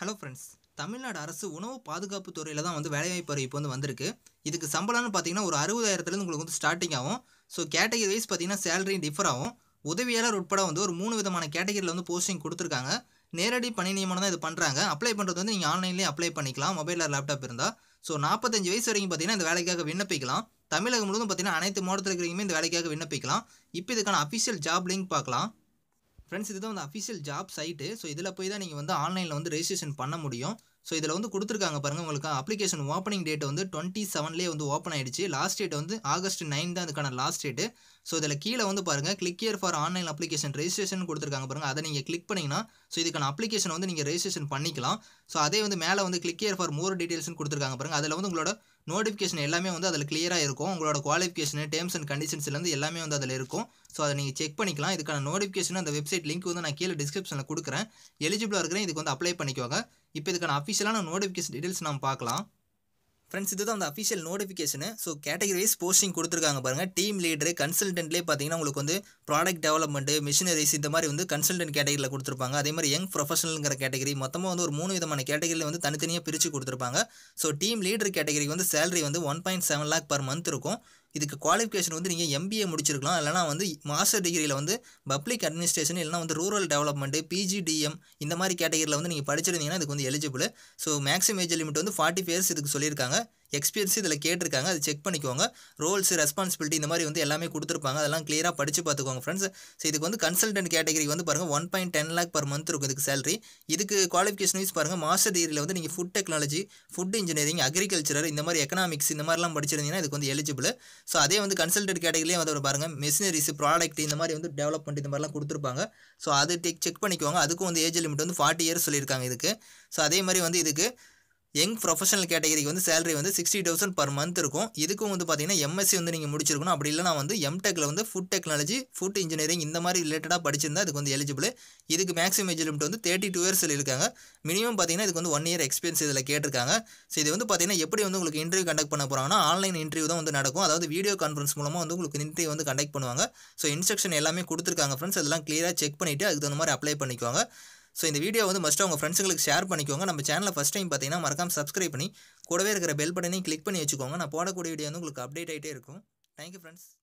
hello friends Tamil Nadu அரசு உணவு பாதுகாப்பு துறையில் தான் வந்து வேலைவாய்ப்பு இப்போ வந்து வந்திருக்கு இதுக்கு சம்பளம்னு பார்த்தீங்கன்னா ஒரு அறுபதாயிரத்துலேருந்து உங்களுக்கு வந்து ஸ்டார்டிங் ஆகும் ஸோ கேட்டகரி வைஸ் பார்த்தீங்கன்னா சேலரியும் டிஃபர் ஆகும் உதவியாளர் உட்பட வந்து ஒரு மூணு விதமான கேட்டகரியில் வந்து போஸ்டிங் கொடுத்துருக்காங்க நேரடி பணி நியமனம் தான் இது பண்ணுறாங்க அப்ளை பண்ணுறது வந்து நீங்கள் ஆன்லைன்லேயே அப்ளை பண்ணிக்கலாம் மொபைலில் லேப்டாப் இருந்தால் ஸோ நாற்பத்தஞ்சு வயசு வரைக்கும் பார்த்தீங்கன்னா இந்த வேலைக்காக விண்ணப்பிக்கலாம் தமிழகம் முழுவதும் பார்த்தீங்கன்னா அனைத்து மாவட்டத்தில் இருக்கிறவங்க இந்த வேலைக்காக விண்ணப்பிக்கலாம் இப்போ இதுக்கான அஃபிஷியல் ஜாப் லிங்க் பார்க்கலாம் ஃப்ரெண்ட்ஸ் இதுதான் வந்து அஃபிஷியல் ஜாப் சைட்டு ஸோ இதில் போய் தான் நீங்கள் வந்து ஆன்லைனில் வந்து ரெஜிஸ்ட்ரேஷன் பண்ண முடியும் ஸோ இதில் வந்து கொடுத்துருக்காங்க பாருங்கள் உங்களுக்கு அப்ளிகேஷன் ஓப்பனிங் டேட் வந்து டுவெண்ட்டி செவன்லேயே வந்து ஓப்பன் ஆயிடுச்சு லாஸ்ட் டேட் வந்து ஆகஸ்ட் நைன் தான் அதுக்கான லாஸ்ட் டேட்டு ஸோ இதில் கீழே வந்து பாருங்கள் click here for online application registration கொடுத்துருக்காங்க பாருங்கள் அதை நீங்கள் கிளிக் பண்ணிங்கன்னா ஸோ இதுக்கான அப்ளிகேஷன் வந்து நீங்கள் ரெஜிஸ்ட்ரேஷன் பண்ணிக்கலாம் ஸோ அதே வந்து மேலே வந்து கிளிக் இயர் ஃபார் மோர் டீட்டெயில்ஸ்னு கொடுத்துருக்காங்க பாருங்கள் அதில் வந்து உங்களோட நோட்டிஃபிகேஷன் எல்லாமே வந்து அதில் கிளியராக இருக்கும் உங்களோட குவாலிஃபிகேஷன் டேர்ம்ஸ் அண்ட் கண்டிஷன்ஸ்லேருந்து எல்லாமே வந்து அதில் இருக்கும் ஸோ அதை நீங்கள் செக் பண்ணிக்கலாம் இதுக்கான நோட்டிஃபிகேஷன் அந்த வெப்சைட் லிங்க் வந்து நான் கீழே டிஸ்கிரிப்ஷனில் கொடுக்குறேன் எலிஜிபிளாக இருக்கிறேன் இதுக்கு வந்து அப்ளை பண்ணிக்கோங்க இப்போ இதுக்கான அஃபிஷியலான நோட்டிஃபிகேஷன் டீடெயில்ஸ் நம்ம பார்க்கலாம் ஃப்ரெண்ட்ஸ் இது தான் அந்த official notification so category wise posting கொடுத்துருக்காங்க பாருங்கள் டீம் லீடரு கன்சல்டன்ட்லேயே பார்த்தீங்கன்னா உங்களுக்கு வந்து ப்ராடக்ட் டெவலப்மெண்ட்டு மிஷினரிஸ் இந்த மாதிரி வந்து கன்சல்டன்ட் கேட்டகரியில் கொடுத்துருப்பாங்க அதே மாதிரி யங் ப்ரொஃபஷனலுங்கிற கேட்டகரி மொத்தமாக வந்து ஒரு மூணு விதமான கேட்டகரியில் வந்து தனித்தனியாக பிரித்து கொடுத்துருப்பாங்க ஸோ டீம் லீடர் கேட்டகரிக்கு வந்து சேலரி வந்து one point seven lakh per month இருக்கும் இதுக்கு குவாலிஃபிகேஷன் வந்து நீங்கள் எம்பிஏ முடிச்சிருக்கலாம் இல்லைனா வந்து மாஸ்டர் டிகிரியில் வந்து பப்ளிக் அட்மினிஸ்ட்ரேஷன் இல்லைனா வந்து ரூரல் டெவலப்மெண்ட்டு பிஜிடிஎம் இந்த மாதிரி கேட்டகரியில் வந்து நீங்கள் படிச்சிருந்தீங்கன்னா இதுக்கு வந்து eligible so maximum age limit வந்து ஃபார்ட்டி இயர்ஸ் இதுக்கு சொல்லியிருக்காங்க எக்ஸ்பீரியன்ஸ் இதில் கேட்டிருக்காங்க அது செக் பண்ணிக்கோங்க ரோல்ஸ் ரெஸ்பான்சிபிலிட்டி இந்த மாதிரி வந்து எல்லாமே கொடுத்துருப்பாங்க அதெல்லாம் கிளியராக படித்து பார்த்துக்கோங்க ஃப்ரெண்ட்ஸ் ஸோ இதுக்கு வந்து கன்சல்டன்ட் கேட்டகரி வந்து பாருங்கள் one point ten lakh per month இருக்கும் இதுக்கு சேலரி இதுக்கு குவாலிஃபிகேஷன் வைஸ் பாருங்கள் மாஸ்டர் டிகிரியில் வந்து நீங்கள் food technology food engineering agriculture இந்த மாதிரி எக்கனாமிக்ஸ் இந்த மாதிரிலாம் படிச்சிருந்தீங்கன்னா இதுக்கு வந்து எலிஜிபிள் ஸோ அதே வந்து கன்சல்டன்ட் கேட்டகரியிலே வந்து பாருங்கள் மெஷினரிஸ் ப்ராடக்ட் இந்த மாதிரி வந்து டெவலப்மெண்ட் இந்த மாதிரிலாம் கொடுத்துருப்பாங்க ஸோ அதை செக் பண்ணிக்கோங்க அதுக்கும் வந்து ஏஜ் லிமிட் வந்து ஃபார்ட்டி இயர்ஸ் சொல்லியிருக்காங்க இதுக்கு ஸோ அதே மாதிரி வந்து இதுக்கு யங் ப்ரொஃபஷனல் கேட்டகரிக்கு வந்து சேலரி வந்து சிக்ஸ்டி தௌசண்ட் பர் மந்த் இருக்கும் இதுக்கும் வந்து பார்த்தீங்கன்னா எம்எஸ்சி வந்து நீங்கள் முடிச்சிருக்கணும் அப்படி இல்லைனா வந்து எம்டெக்கில் வந்து ஃபுட் டெக்னாலஜி ஃபுட் இன்ஜினியரிங் இந்த மாதிரி ரிலேட்டடாக படிச்சிருந்தால் இதுக்கு வந்து எலிஜிபிள் இதுக்கு மேக்ஸிமம் ஏஜ் லிமிட் வந்து தேர்ட்டி டூ இயர்ஸ் இருக்காங்க மினிமம் பார்த்தீங்கன்னா இதுக்கு வந்து ஒன் இயர் எக்ஸ்பீரியன்ஸ் இதில் கேட்டிருக்காங்க ஸோ இது வந்து பார்த்தீங்கன்னா எப்படி வந்து உங்களுக்கு இன்டர்வியூ கண்டக்ட் பண்ண போகிறாங்கன்னா ஆன்லைன் இன்டர்வியூ தான் வந்து நடக்கும் அதாவது வீடியோ கான்ஃபரன்ஸ் மூலமாக வந்து உங்களுக்கு இன்டர்வியூ வந்து கண்டக்ட் பண்ணுவாங்க ஸோ இன்ஸ்ட்ரக்ஷன் எல்லாமே கொடுத்துருக்காங்க ஃப்ரெண்ட்ஸ் அதெல்லாம் கிளியராக செக் பண்ணிவிட்டு அதுக்கு தகுந்த மாதிரி அப்ளை பண்ணிக்குவாங்க ஸோ இந்த வீடியோ வந்து மஸ்ட்டு உங்கள் ஃப்ரெண்ட்ஸுங்களுக்கு ஷேர் பண்ணிக்கோங்க நம்ம சேனலில் ஃபஸ்ட் டைம் பார்த்தீங்கன்னா மறக்காம சப்ஸ்கிரைப் பண்ணி கூடவே இருக்கிற பெல் பட்டனையும் கிளிக் பண்ணி வச்சுக்கோங்க நான் போடக்கூடிய வீடியோ வந்து உங்களுக்கு அப்டேட் ஆகிட்டே இருக்கும் தேங்க்யூ ஃப்ரெண்ட்ஸ்